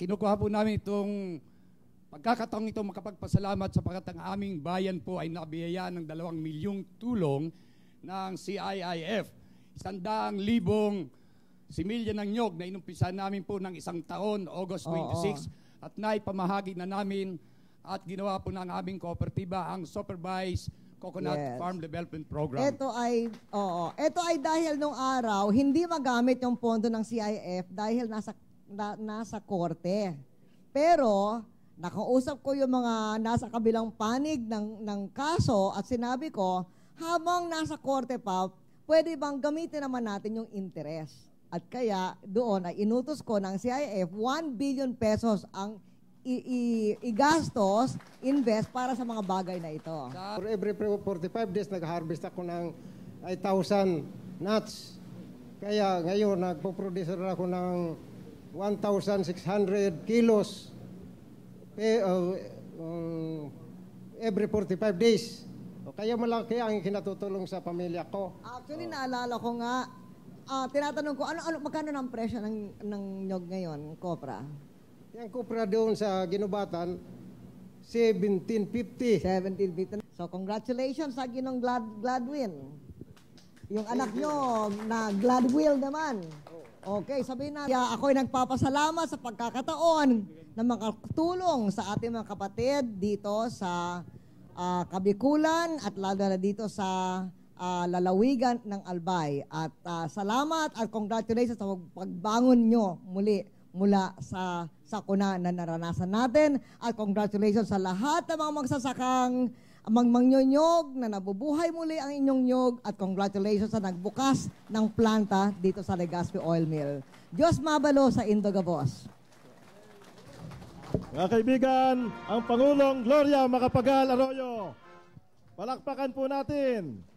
Kinukuha po namin itong pagkakataong ito makapagpasalamat sapagkat ang aming bayan po ay nabiyaya ng dalawang milyong tulong ng CIIF. Isandaang libong similya ng nyog na inumpisa namin po ng isang taon, August 26, at naipamahagi na namin at ginawa po ng aming kooperatiba ang supervised Coconut yes. Farm Development Program. Ito ay, oo. Ito ay dahil nung araw, hindi magamit yung pondo ng CIF dahil nasa, na, nasa korte. Pero, nakausap ko yung mga nasa kabilang panig ng, ng kaso at sinabi ko, habang nasa korte pa, pwede bang gamitin naman natin yung interest? At kaya doon ay inutos ko ng CIF 1 billion pesos ang i- i- igastos, invest para sa mga bagay na ito. For every 45 days, nag-harvest ako ng 8,000 nuts. Kaya ngayon, nagpo-produce na ako ng 1,600 kilos oh, um, every 45 days. O, kaya malaki ang kinatutulong sa pamilya ko. Actually, naalala ko nga, ah, tinatanong ko, ano, ano, magkano ng presyo ng, ng nyog ngayon, Kopra? Yung kupra doon sa Ginubatan, 1750. 1750. So congratulations sa Ginong Glad Gladwin. Yung anak nyo na Gladwill naman. Okay, sabihin na, kaya ako'y nagpapasalamat sa pagkakataon na makatulong sa ating mga kapatid dito sa uh, Kabikulan at lalo na dito sa uh, lalawigan ng Albay. At uh, salamat at congratulations sa pagbangon nyo muli mula sa sakuna na naranasan natin. At congratulations sa lahat ng mga magsasakang mangmangyonyog na nabubuhay muli ang inyong nyog at congratulations sa nagbukas ng planta dito sa Legazpi Oil Mill. Diyos mabalo sa Indogabos. Mga kaibigan, ang Pangulong Gloria Macapagal Arroyo. Palakpakan po natin.